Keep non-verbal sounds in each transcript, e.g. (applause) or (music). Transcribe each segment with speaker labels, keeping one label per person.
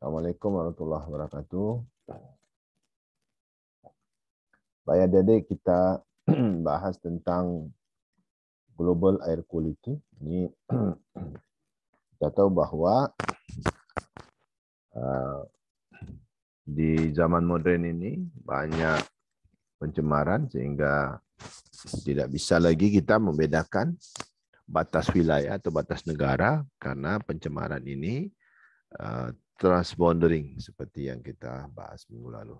Speaker 1: Assalamualaikum warahmatullahi wabarakatuh. Pak Yadade kita (clears throat) bahas tentang global air quality. Ini (clears throat) kita tahu bahwa uh, di zaman modern ini banyak pencemaran sehingga tidak bisa lagi kita membedakan batas wilayah atau batas negara karena pencemaran ini eh, transbordering seperti yang kita bahas minggu lalu.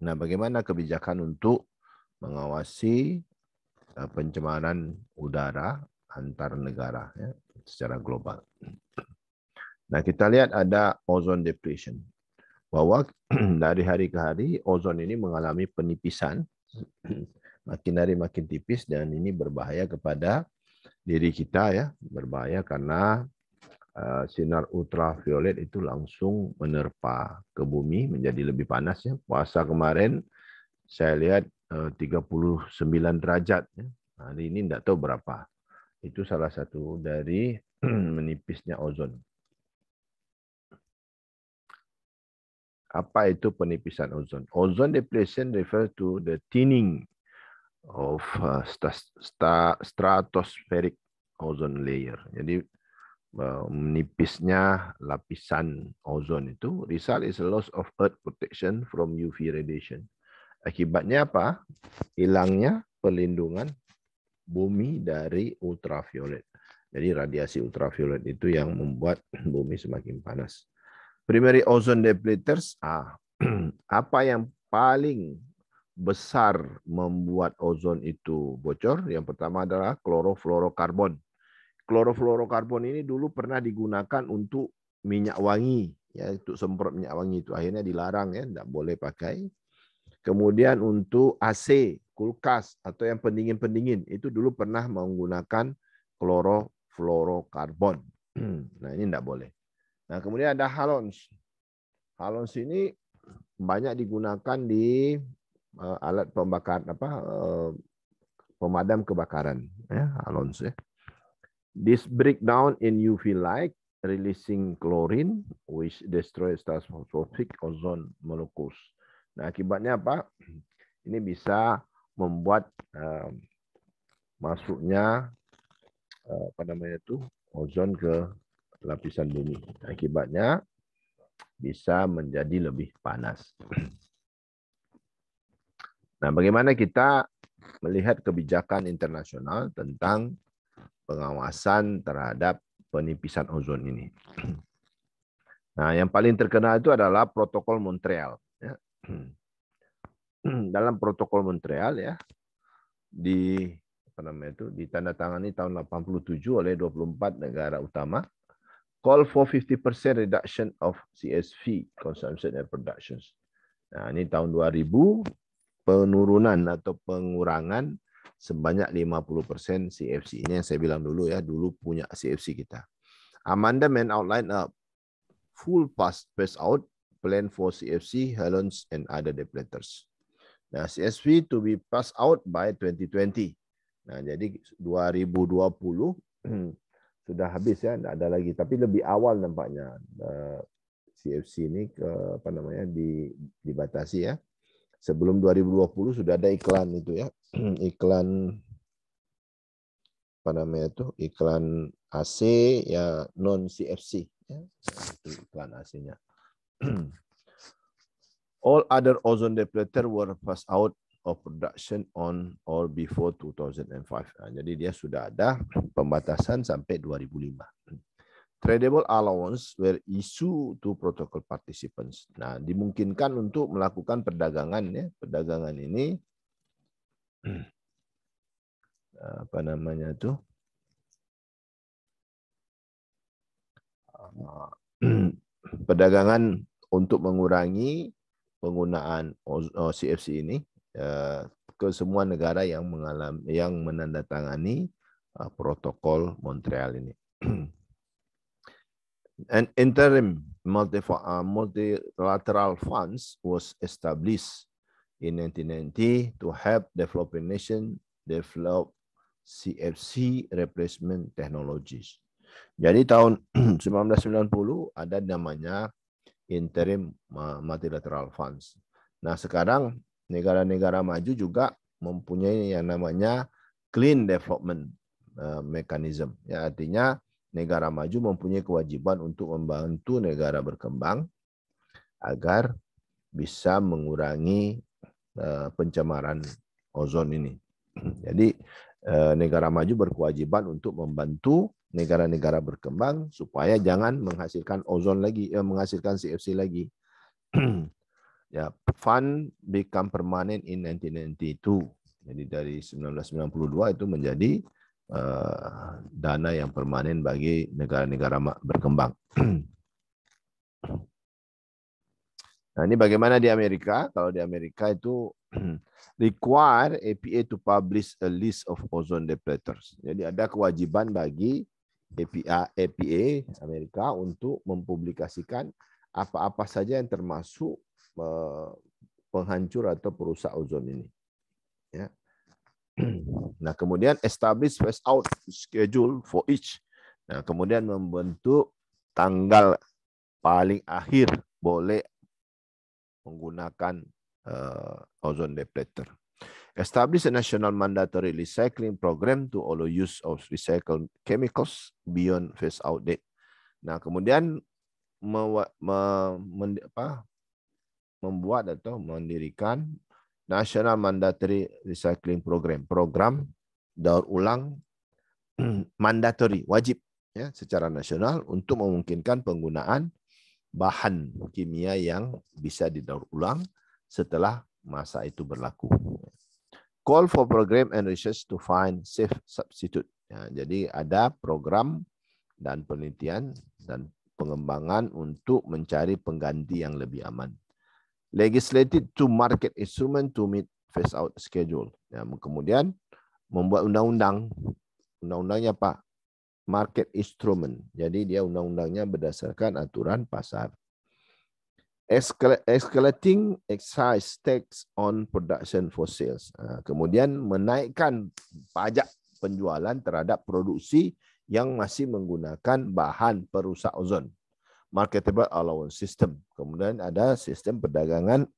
Speaker 1: Nah, bagaimana kebijakan untuk mengawasi eh, pencemaran udara antar negara ya, secara global. Nah, kita lihat ada ozone depletion. Bahwa (clears throat) dari hari ke hari ozon ini mengalami penipisan (clears throat) makin hari makin tipis dan ini berbahaya kepada diri kita ya, berbahaya karena Eh, sinar ultraviolet itu langsung menerpa ke bumi menjadi lebih panas ya. Puasa kemarin saya lihat 39 eh, derajat ya. Hari ini tidak tahu berapa. Itu salah satu dari (clears throat) menipisnya ozon. Apa itu penipisan ozon? Ozon depletion refer to the thinning of eh, stratospheric ozone layer. Jadi menipisnya lapisan ozon itu result is a loss of earth protection from UV radiation. Akibatnya apa? Hilangnya pelindungan bumi dari ultraviolet. Jadi radiasi ultraviolet itu yang membuat bumi semakin panas. Primary ozone depleters, ah, (clears throat) apa yang paling besar membuat ozon itu bocor? Yang pertama adalah klorofluorokarbon. Klorofluorokarbon ini dulu pernah digunakan untuk minyak wangi, ya untuk semprot minyak wangi itu akhirnya dilarang ya, tidak boleh pakai. Kemudian untuk AC, kulkas atau yang pendingin-pendingin itu dulu pernah menggunakan klorofluorokarbon. (clears throat) nah ini tidak boleh. Nah kemudian ada halons. Halons ini banyak digunakan di eh, alat pembakar apa eh, pemadam kebakaran ya halons ya. This breakdown in UV light releasing chlorine which destroys stratospheric ozone molecules. Nah, akibatnya apa? Ini bisa membuat uh, masuknya uh, apa namanya itu ozon ke lapisan bumi. Akibatnya bisa menjadi lebih panas. Nah, bagaimana kita melihat kebijakan internasional tentang pengawasan terhadap penipisan ozon ini. (clears throat) Nah, yang paling terkenal itu adalah protokol Montreal. Ya. (clears throat) Dalam protokol Montreal ya di apa namanya itu ditandatangani tahun 87 oleh 24 negara utama call for 50% reduction of CSV consumption and productions. Nah, ini tahun 2000 penurunan atau pengurangan sebanyak 50% CFC. Ini yang saya bilang dulu ya, dulu punya CFC kita. Amanda Amendment outline a full pass pass out plan for CFC, Helens, and other depleters. Nah, CSV to be passed out by 2020. Nah, jadi 2020 (clears throat) sudah habis ya, tidak ada lagi. Tapi lebih awal nampaknya CFC eh, ini ke apa namanya di, dibatasi ya. Sebelum 2020 sudah ada iklan itu ya. Hmm, iklan apa namanya itu iklan AC ya non CFC ya itu iklan AC-nya (clears throat) all other ozone depleter were phased out of production on or before 2005 nah, jadi dia sudah ada pembatasan sampai 2005 tradable allowance were issued to protocol participants nah dimungkinkan untuk melakukan perdagangan ya perdagangan ini Hmm. Eh, apa namanya itu eh, (clears throat) perdagangan untuk mengurangi penggunaan CFC eh, ini ke semua negara yang mengalami yang menandatangani protokol Montreal ini. (clears throat) An interim multilateral funds was established in 1990 to help developing nation develop CFC replacement technologies. Jadi tahun 1990 (clears throat) ada namanya interim multilateral funds. Nah sekarang negara-negara maju juga mempunyai yang namanya clean development e, mechanism. Ya artinya negara maju mempunyai kewajiban untuk membantu negara berkembang agar bisa mengurangi Eh, pencemaran ozon ini. (clears throat) Jadi eh, negara maju berkewajiban untuk membantu negara-negara berkembang supaya jangan menghasilkan ozon lagi, eh, menghasilkan CFC lagi. (clears throat) ya, fun become permanent in 1992. Jadi dari 1992 itu menjadi uh, dana yang permanen bagi negara-negara berkembang. (clears throat) Nah, ini bagaimana di Amerika? Kalau di Amerika itu (clears throat) require EPA to publish a list of ozone depleters. Jadi ada kewajiban bagi EPA, EPA Amerika untuk mempublikasikan apa-apa saja yang termasuk eh, penghancur atau perusak ozon ini. Ya. (clears throat) Nah, kemudian establish phase out schedule for each. Nah, kemudian membentuk tanggal paling akhir boleh menggunakan uh, ozone depleter. Establish a national mandatory recycling program to allow use of recycled chemicals beyond phase out date. Nah, kemudian me, me, men, apa, membuat atau mendirikan National Mandatory Recycling Program, program daur ulang (clears throat) mandatory, wajib ya secara nasional untuk memungkinkan penggunaan bahan kimia yang bisa didaur ulang setelah masa itu berlaku. Call for program and research to find safe substitute. Ya, jadi ada program dan penelitian dan pengembangan untuk mencari pengganti yang lebih aman. Legislated to market instrument to meet phase out schedule. Ya, kemudian membuat undang-undang. Undang-undangnya apa? market instrument. Jadi dia undang-undangnya berdasarkan aturan pasar. Escalating excise tax on production for sales. kemudian menaikkan pajak penjualan terhadap produksi yang masih menggunakan bahan perusak ozon. Marketable allowance system. Kemudian ada sistem perdagangan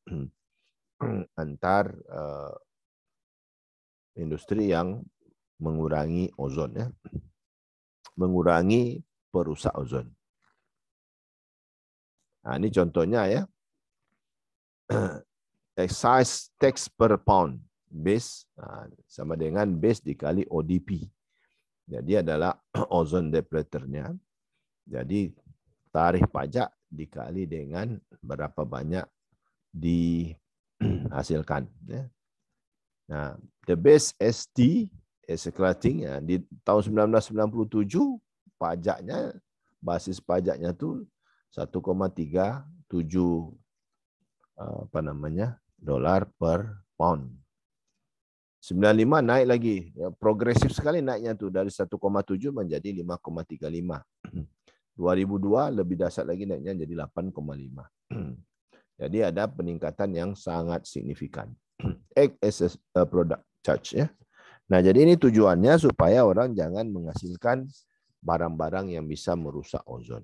Speaker 1: (clears throat) antar eh, industri yang mengurangi ozon ya mengurangi perusak ozon. Nah, ini contohnya ya. (clears throat) Excise tax per pound base nah, sama dengan base dikali ODP. Jadi adalah (clears throat) ozon depleternya. Jadi tarif pajak dikali dengan berapa banyak dihasilkan. Ya. Nah, the base ST Ya, escalating ya. di tahun 1997 pajaknya basis pajaknya tuh 1,37 eh, apa namanya dolar per pound 95 naik lagi ya, progresif sekali naiknya tuh dari 1,7 menjadi 5,35 2002 (clears throat) lebih dasar lagi naiknya jadi 8,5 (clears throat) jadi ada peningkatan yang sangat signifikan. Excess (clears throat) eh, product charge ya. Nah, jadi ini tujuannya supaya orang jangan menghasilkan barang-barang yang bisa merusak ozon.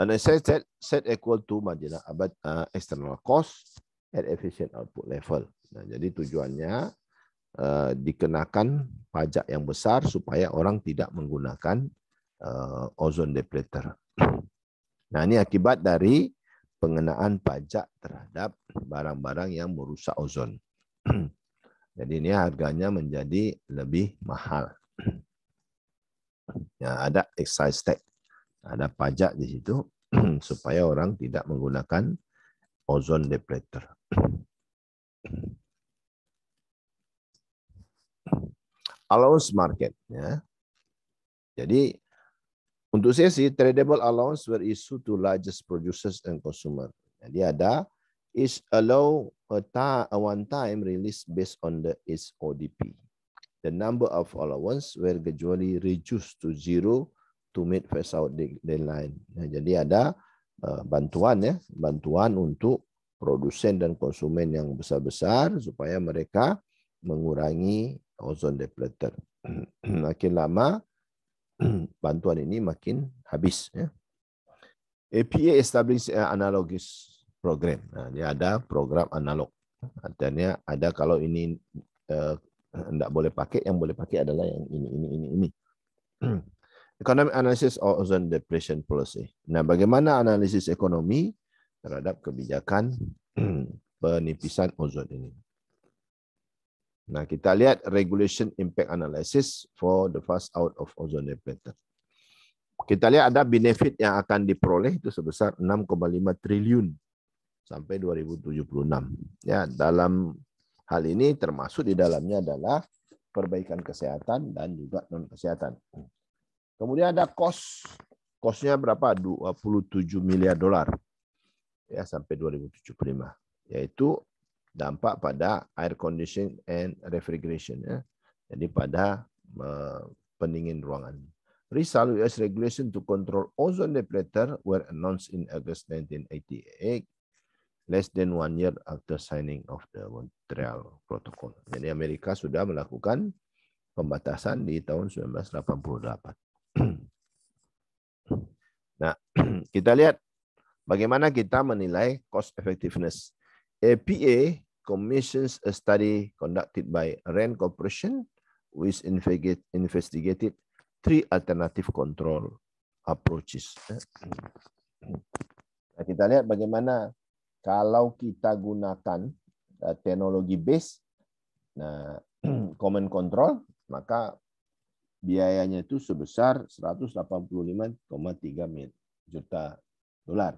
Speaker 1: And I said set, set equal to marginal abad uh, uh, external cost at efficient output level. Nah, jadi tujuannya uh, dikenakan pajak yang besar supaya orang tidak menggunakan uh, ozon depleter. Nah, ini akibat dari pengenaan pajak terhadap barang-barang yang merusak ozon. Jadi ini harganya menjadi lebih mahal. (clears throat) Ya, ada excise tax, ada pajak di situ (clears throat) supaya orang tidak menggunakan ozon depleter. (clears throat) Allowance market. Ya. Jadi untuk sesi tradable allowance were issued to largest producers and consumer. Jadi ada is allow a, ta- one time release based on the SODP. The number of allowance were gradually reduced to zero to meet phase out deadline. Nah, jadi ada uh, bantuan ya, bantuan untuk produsen dan konsumen yang besar-besar supaya mereka mengurangi ozon depleter. (clears throat) makin lama (clears throat) bantuan ini makin habis ya. APA established uh, analogous program. Nah, dia ada program analog. Artinya ada kalau ini eh, tidak boleh pakai, yang boleh pakai adalah yang ini, ini, ini, ini. (clears throat) Economic analysis or ozone depletion policy. Nah, bagaimana analisis ekonomi terhadap kebijakan (clears throat) penipisan ozon ini? Nah, kita lihat regulation impact analysis for the First out of ozone depletion. Kita lihat ada benefit yang akan diperoleh itu sebesar 6,5 triliun sampai 2076. Ya, dalam hal ini termasuk di dalamnya adalah perbaikan kesehatan dan juga non kesehatan. Kemudian ada kos. Kosnya berapa? 27 miliar dolar. Ya, sampai 2075, yaitu dampak pada air conditioning and refrigeration ya. Jadi pada pendingin ruangan. Risal US regulation to control ozone depleter were announced in August 1988 less than one year after signing of the Montreal Protocol. Jadi Amerika sudah melakukan pembatasan di tahun 1988. (clears throat) Nah, (clears throat) kita lihat bagaimana kita menilai cost effectiveness. APA commissions a study conducted by RAND Corporation which investigated three alternative control approaches. (clears throat) Nah, kita lihat bagaimana kalau kita gunakan eh, teknologi base, nah, (clears throat) common control, maka biayanya itu sebesar 185,3 juta dolar.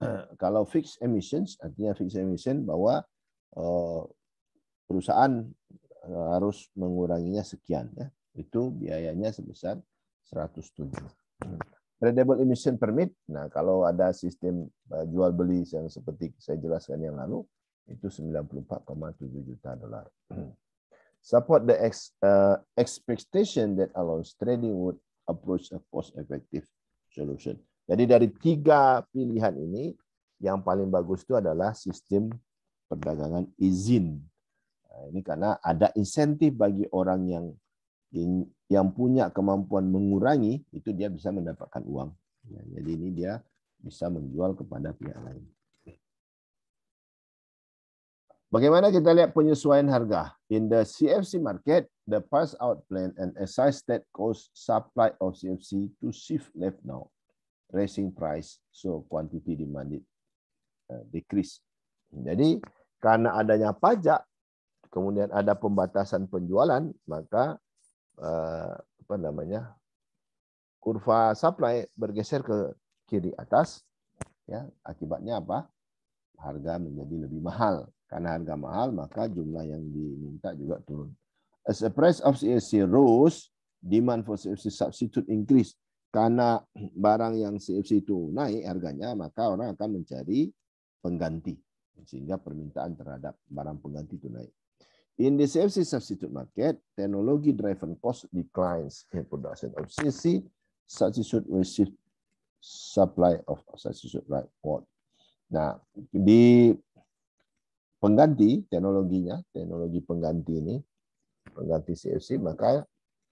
Speaker 1: (clears throat) Kalau fixed emissions, artinya fixed emission bahwa eh, perusahaan eh, harus menguranginya sekian ya. Itu biayanya sebesar 107. Tradable Emission Permit, nah kalau ada sistem eh, jual beli yang seperti saya jelaskan yang lalu, itu 94,7 juta dolar. (clears throat) Support the ex, uh, expectation that allows trading would approach a cost-effective solution. Jadi dari tiga pilihan ini, yang paling bagus itu adalah sistem perdagangan izin. Nah, ini karena ada insentif bagi orang yang yang punya kemampuan mengurangi itu dia bisa mendapatkan uang. Ya, jadi ini dia bisa menjual kepada pihak lain. Bagaimana kita lihat penyesuaian harga? In the CFC market, the pass out plan and excise that cause supply of CFC to shift left now, raising price so quantity demanded uh, decrease. Jadi karena adanya pajak, kemudian ada pembatasan penjualan, maka Eh, apa namanya kurva supply bergeser ke kiri atas ya akibatnya apa harga menjadi lebih mahal karena harga mahal maka jumlah yang diminta juga turun as a price of CFC rose demand for CFC substitute increase karena barang yang CFC itu naik harganya maka orang akan mencari pengganti sehingga permintaan terhadap barang pengganti itu naik In the CFC substitute market, technology-driven cost declines in production of CC, substitute receive supply of substitute right what. Nah, di pengganti teknologinya, teknologi pengganti ini, pengganti CFC, maka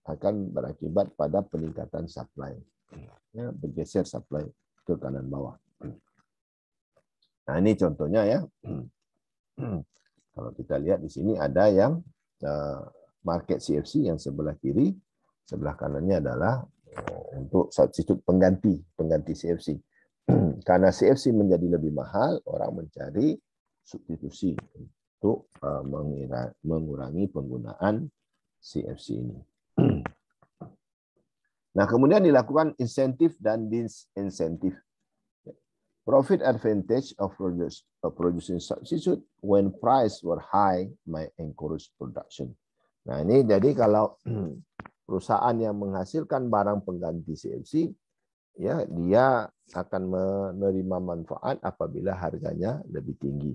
Speaker 1: akan berakibat pada peningkatan supply. Ya, bergeser supply ke kanan bawah. Nah, ini contohnya ya. (clears throat) Kalau kita lihat di sini ada yang eh, market CFC yang sebelah kiri, sebelah kanannya adalah eh, untuk substitut pengganti, pengganti CFC. (clears throat) Karena CFC menjadi lebih mahal, orang mencari substitusi untuk eh, mengurangi penggunaan CFC ini. (clears throat) Nah, kemudian dilakukan insentif dan disinsentif. Profit advantage of produce, uh, producing substitute when price were high may encourage production. Nah ini jadi kalau (clears throat) perusahaan yang menghasilkan barang pengganti CFC, ya dia akan menerima manfaat apabila harganya lebih tinggi.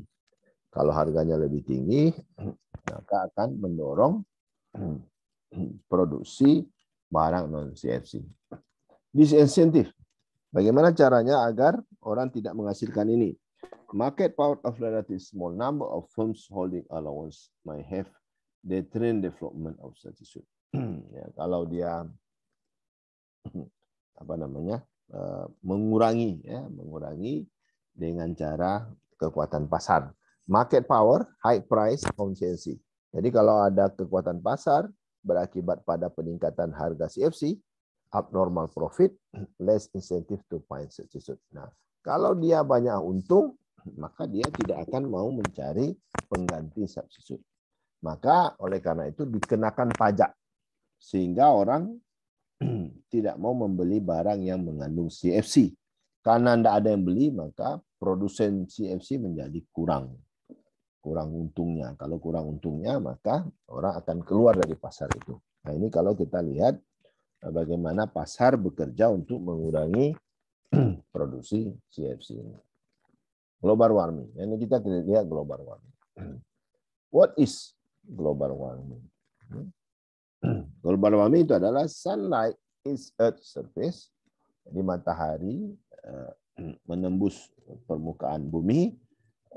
Speaker 1: Kalau harganya lebih tinggi, (clears throat) maka akan mendorong (clears throat) produksi barang non CFC. Disinsentif Bagaimana caranya agar orang tidak menghasilkan ini? Market power of relative small number of firms holding allowance may have the trend development of statistician. (clears throat) ya, kalau dia (clears throat) apa namanya eh, mengurangi ya mengurangi dengan cara kekuatan pasar market power high price konsensi jadi kalau ada kekuatan pasar berakibat pada peningkatan harga CFC abnormal profit, less incentive to find substitute. Nah, kalau dia banyak untung, maka dia tidak akan mau mencari pengganti substitute. Maka oleh karena itu dikenakan pajak sehingga orang (clears throat) tidak mau membeli barang yang mengandung CFC. Karena tidak ada yang beli, maka produsen CFC menjadi kurang kurang untungnya. Kalau kurang untungnya, maka orang akan keluar dari pasar itu. Nah, ini kalau kita lihat bagaimana pasar bekerja untuk mengurangi (clears throat) produksi CFC ini. Global warming. Ya, ini kita lihat global warming. (clears throat) What is global warming? (clears throat) Global warming itu adalah sunlight is earth surface. Jadi matahari eh, menembus permukaan bumi,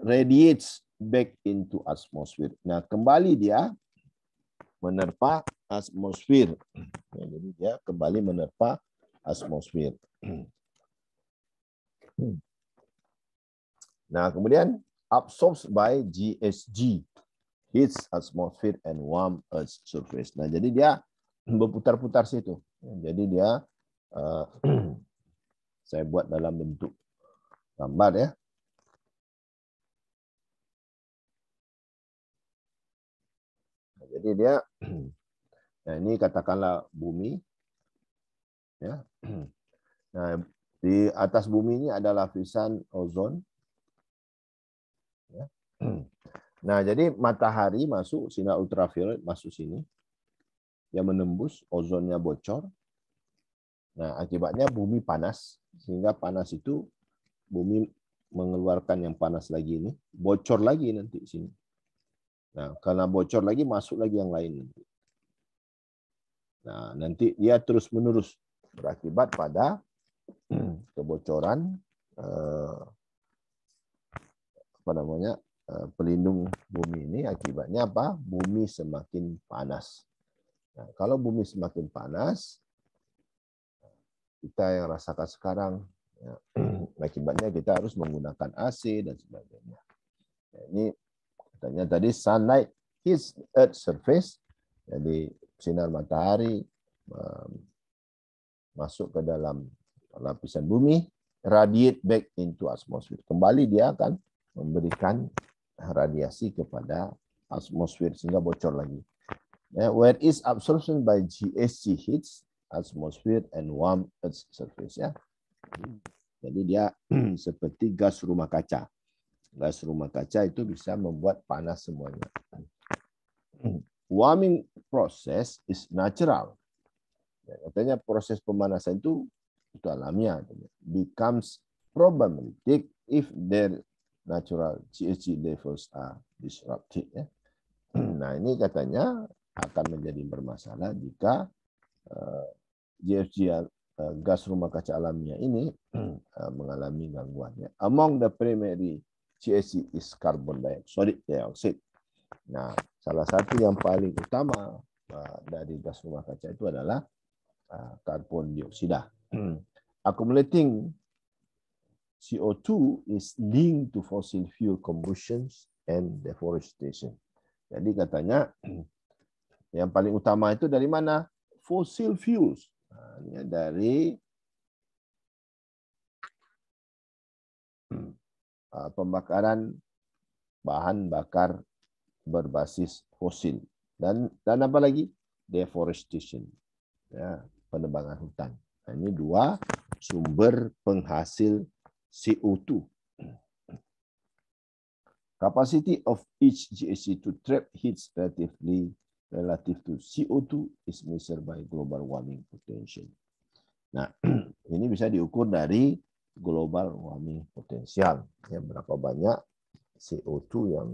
Speaker 1: radiates back into atmosphere. Nah, kembali dia menerpa atmosfer. Hmm. Ya, jadi dia kembali menerpa atmosfer. Hmm. Hmm. Nah, kemudian absorbs by GSG heats atmosphere and warm earth surface. Nah, jadi dia berputar-putar situ. Ya, jadi dia uh, (clears throat) saya buat dalam bentuk gambar ya. Nah, jadi dia Nah, ini katakanlah bumi. Ya. (clears throat) Nah, di atas bumi ini ada lapisan ozon. Ya. (clears throat) Nah, jadi matahari masuk sinar ultraviolet masuk sini. Yang menembus ozonnya bocor. Nah, akibatnya bumi panas sehingga panas itu bumi mengeluarkan yang panas lagi ini, bocor lagi nanti sini. Nah, karena bocor lagi masuk lagi yang lain nanti. Nah, nanti dia terus-menerus berakibat pada kebocoran eh, apa namanya eh, pelindung bumi ini akibatnya apa bumi semakin panas nah, kalau bumi semakin panas kita yang rasakan sekarang ya, hmm. akibatnya kita harus menggunakan AC dan sebagainya nah, ini katanya tadi sunlight hits earth surface jadi sinar matahari masuk ke dalam lapisan bumi, radiate back into atmosphere. Kembali dia akan memberikan radiasi kepada atmosfer sehingga bocor lagi. Ya, where is absorption by GHG hits atmosphere and warm earth surface ya. Jadi dia (clears throat) seperti gas rumah kaca. Gas rumah kaca itu bisa membuat panas semuanya. (clears throat) Warming process is natural. Ya, katanya proses pemanasan itu itu alamiah. Becomes problematic if their natural GHG levels are disrupted. Ya. (clears throat) Nah ini katanya akan menjadi bermasalah jika uh, eh, GHG eh, gas rumah kaca alamiah ini (clears throat) eh, mengalami gangguannya. Among the primary GHG is carbon dioxide. dioxide. Nah Salah satu yang paling utama eh, dari gas rumah kaca itu adalah eh, karbon dioksida. Hmm. Accumulating CO2 is linked to fossil fuel combustions and deforestation. Jadi katanya hmm. yang paling utama itu dari mana? Fossil fuels. Nah, dari hmm, eh, pembakaran bahan bakar berbasis fosil dan dan apa lagi deforestation ya, penebangan hutan nah, ini dua sumber penghasil CO2 capacity of each GHG to trap heat relatively relative to CO2 is measured by global warming potential nah (clears throat) ini bisa diukur dari global warming potential ya berapa banyak CO2 yang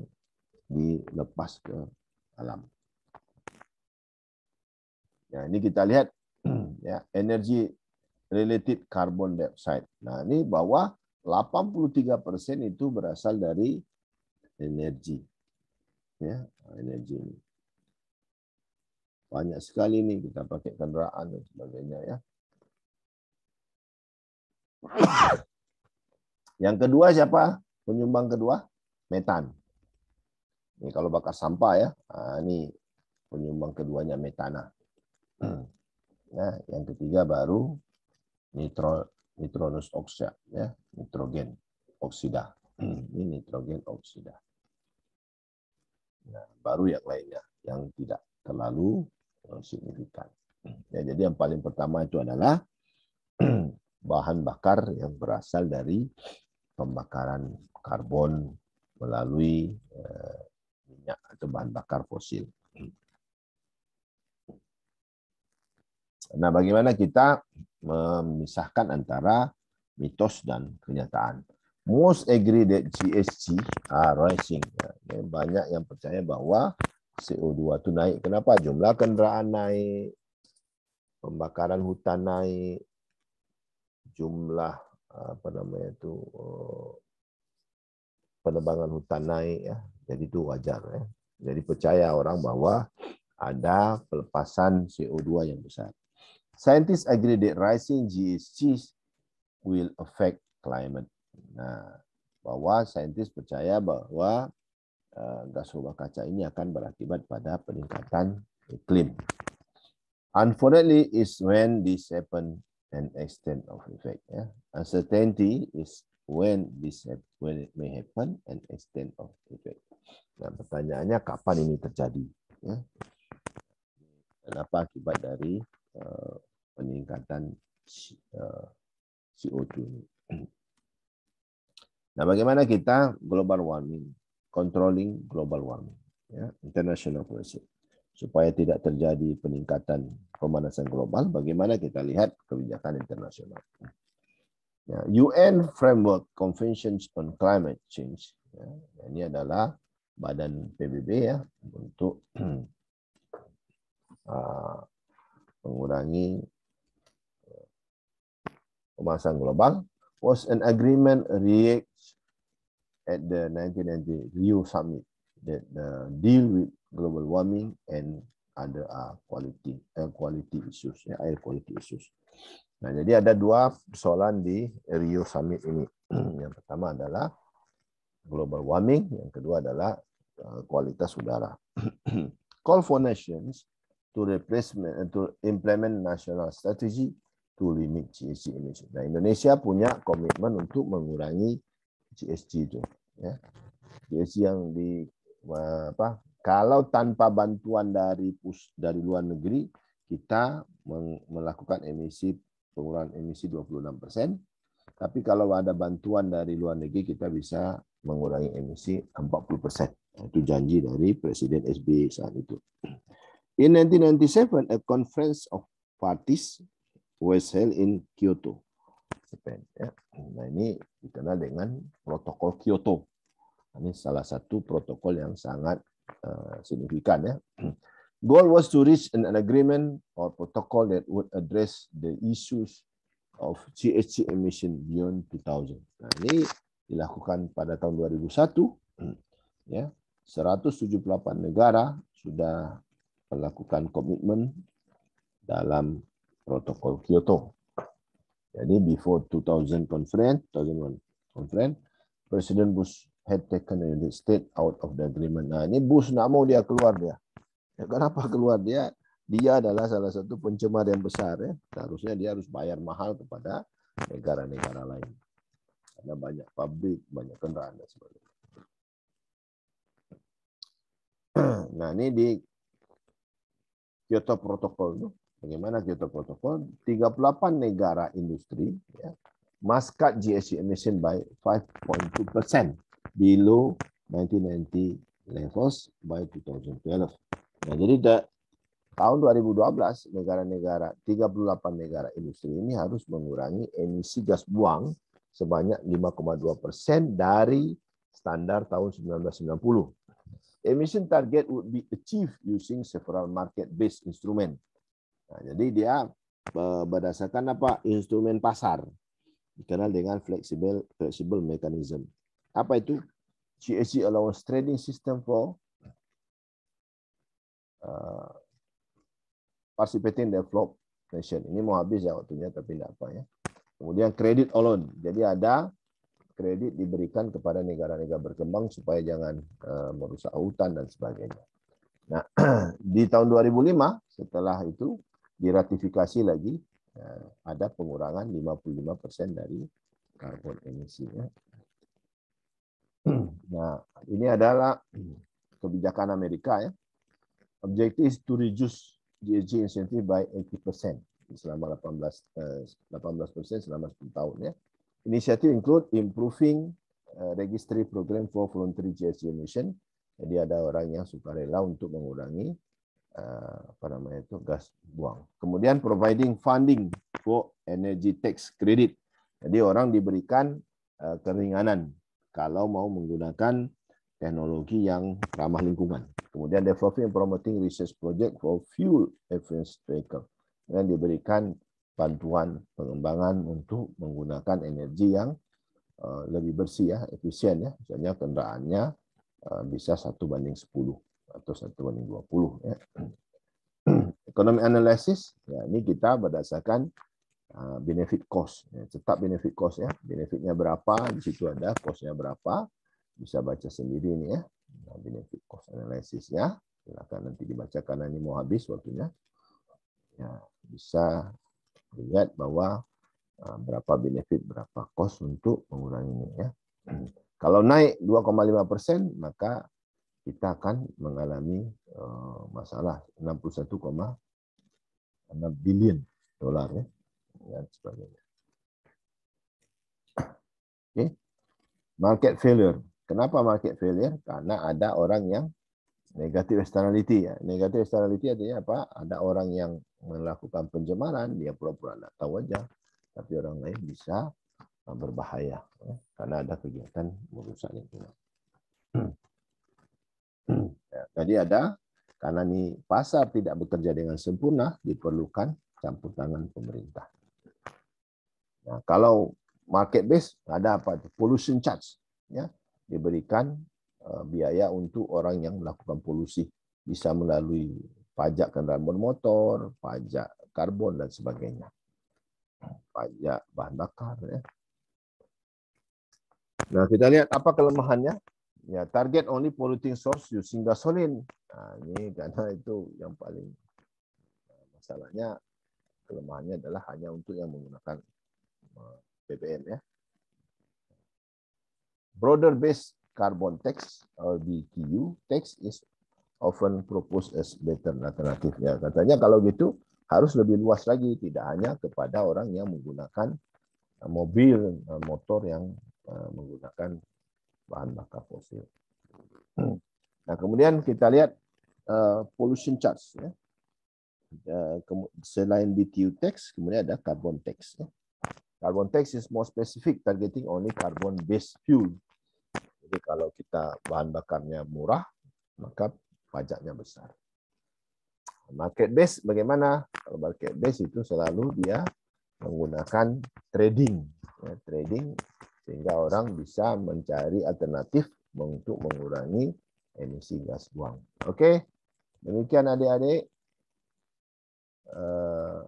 Speaker 1: dilepas ke alam. Ya, ini kita lihat hmm. ya energi related carbon dioxide. Nah, ini bahwa 83% itu berasal dari energi. Ya, energi ini. Banyak sekali nih kita pakai kendaraan dan sebagainya ya. Yang kedua siapa? Penyumbang kedua? Metan. Ini kalau bakar sampah ya, ah, ini penyumbang keduanya metana. Nah, yang ketiga baru nitro, nitronus oxida, ya, nitrogen oksida. Hmm. Ini nitrogen oksida. Nah, baru yang lainnya yang tidak terlalu signifikan. Ya, jadi yang paling pertama itu adalah (clears throat) bahan bakar yang berasal dari pembakaran karbon melalui eh, minyak atau bahan bakar fosil. Nah, bagaimana kita memisahkan antara mitos dan kenyataan? Most agree that GHG are rising. Ya, banyak yang percaya bahwa CO2 itu naik. Kenapa? Jumlah kendaraan naik, pembakaran hutan naik, jumlah apa namanya itu eh, penebangan hutan naik ya jadi itu wajar ya. Jadi percaya orang bahwa ada pelepasan CO2 yang besar. Scientists agree that rising GHGs will affect climate. Nah, bahwa saintis percaya bahwa uh, gas rumah kaca ini akan berakibat pada peningkatan iklim. Unfortunately, is when this happen and extent of effect. Ya. Uncertainty is when this when it may happen and extent of effect. Nah, pertanyaannya kapan ini terjadi? kenapa ya. Dan apa akibat dari eh, peningkatan eh, CO2 ini? (clears throat) Nah, bagaimana kita global warming, controlling global warming, ya, international policy, supaya tidak terjadi peningkatan pemanasan global. Bagaimana kita lihat kebijakan internasional. Ya, UN Framework Conventions on Climate Change. Ya, ini adalah Badan PBB ya untuk (clears throat) uh, mengurangi uh, pemanasan global was an agreement reached at the 1990 Rio summit that uh, deal with global warming and other uh, quality air uh, quality issues ya air quality issues. Nah, jadi ada dua persoalan di Rio Summit ini. (clears throat) Yang pertama adalah global warming, yang kedua adalah Eh, kualitas udara. (clears throat) Call for nations to replace to implement national strategy to limit GHG emission. Nah, Indonesia punya komitmen untuk mengurangi GHG itu. Ya. GHG yang di eh, apa? Kalau tanpa bantuan dari pus dari luar negeri, kita melakukan emisi pengurangan emisi 26 persen. Tapi kalau ada bantuan dari luar negeri, kita bisa mengurangi emisi 40 persen. Itu janji dari Presiden SBY saat itu. In 1997, a conference of parties was held in Kyoto, Japan. Ya. Nah ini dikenal dengan protokol Kyoto. Nah, ini salah satu protokol yang sangat uh, signifikan ya. (clears throat) Goal was to reach an agreement or protocol that would address the issues of GHG emission beyond 2000. Nah, ini dilakukan pada tahun 2001 (clears throat) ya 178 negara sudah melakukan komitmen dalam protokol Kyoto. Jadi before 2000 conference, 2001 conference, Presiden Bush had taken the United States out of the agreement. Nah, ini Bush nak mau dia keluar dia. Ya, kenapa (laughs) keluar dia? Dia adalah salah satu pencemar yang besar ya. Seharusnya dia harus bayar mahal kepada negara-negara lain. Ada banyak pabrik, banyak kendaraan dan sebagainya. (clears throat) nah ini di Kyoto Protocol Bagaimana Kyoto Protocol? 38 negara industri ya, maskat GSC GHG emission by 5.2 persen below 1990 levels by 2012. Nah, jadi da, tahun 2012 negara-negara 38 negara industri ini harus mengurangi emisi gas buang sebanyak 5,2 persen dari standar tahun 1990 emission target would be achieved using several market-based instrument. Nah, jadi dia berdasarkan apa instrumen pasar dikenal dengan flexible flexible mechanism. Apa itu CAC e allowance trading system for uh, participating developed nation. Ini mau habis ya waktunya tapi tidak apa ya. Kemudian credit alone. Jadi ada kredit diberikan kepada negara-negara berkembang supaya jangan eh, merusak hutan dan sebagainya. Nah, (clears throat) di tahun 2005 setelah itu diratifikasi lagi eh, ada pengurangan 55% dari karbon emisinya. (clears throat) Nah, ini adalah kebijakan Amerika ya. Objective is to reduce GHG incentive by 80% selama 18 18% eh, selama 10 tahun ya. Inisiatif include improving uh, registry program for voluntary GHG emission. Jadi ada orang yang suka rela untuk mengurangi uh, apa namanya itu gas buang. Kemudian providing funding for energy tax credit. Jadi orang diberikan uh, keringanan kalau mau menggunakan teknologi yang ramah lingkungan. Kemudian developing and promoting research project for fuel efficient vehicle. Dan diberikan bantuan pengembangan untuk menggunakan energi yang eh, lebih bersih ya, efisien ya. Misalnya kendaraannya eh, bisa satu banding 10 atau satu banding 20 ya. Ekonomi (clears throat) analisis ya ini kita berdasarkan eh, benefit cost ya, tetap benefit cost ya benefitnya berapa di situ ada costnya berapa bisa baca sendiri ini ya nah, benefit cost analysis ya silakan nanti dibacakan karena ini mau habis waktunya ya bisa lihat bahwa eh, berapa benefit, berapa cost untuk mengurangi ini ya. Kalau naik 2,5 persen, maka kita akan mengalami eh, masalah 61,6 billion dolar ya, dan sebagainya. Oke, okay. market failure. Kenapa market failure? Karena ada orang yang Negatif externality ya. Negatif externality artinya apa? Ada orang yang melakukan pencemaran, dia pura-pura tidak tahu aja, tapi orang lain bisa berbahaya ya, karena ada kegiatan merusak lingkungan. Ya, tadi ada karena ini pasar tidak bekerja dengan sempurna diperlukan campur tangan pemerintah. Nah, kalau market base ada apa? Pollution charge ya diberikan Eh, biaya untuk orang yang melakukan polusi bisa melalui pajak kendaraan bermotor, pajak karbon dan sebagainya, pajak bahan bakar. Ya. Nah kita lihat apa kelemahannya. Ya target only polluting source using gasoline. Nah, ini karena itu yang paling eh, masalahnya kelemahannya adalah hanya untuk yang menggunakan eh, BBM ya. Broader base carbon tax or BTU tax is often proposed as better alternative. Ya, katanya kalau gitu harus lebih luas lagi, tidak hanya kepada orang yang menggunakan eh, mobil, eh, motor yang eh, menggunakan bahan bakar fosil. Hmm. Nah, kemudian kita lihat pollution charge. Ya. selain BTU tax, kemudian ada carbon tax. Ya. Carbon tax is more specific, targeting only carbon-based fuel jadi kalau kita bahan bakarnya murah, maka pajaknya besar. Market base bagaimana? Kalau market base itu selalu dia menggunakan trading, ya, trading sehingga orang bisa mencari alternatif untuk mengurangi emisi gas buang. Oke, demikian adik-adik. Uh,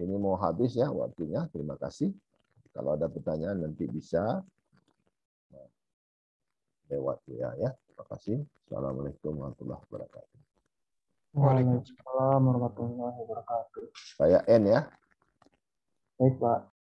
Speaker 1: ini mau habis ya waktunya. Terima kasih. Kalau ada pertanyaan nanti bisa lewat WA ya. Terima kasih. Assalamualaikum warahmatullahi wabarakatuh. Waalaikumsalam warahmatullahi wabarakatuh. Saya N ya. Baik, Pak.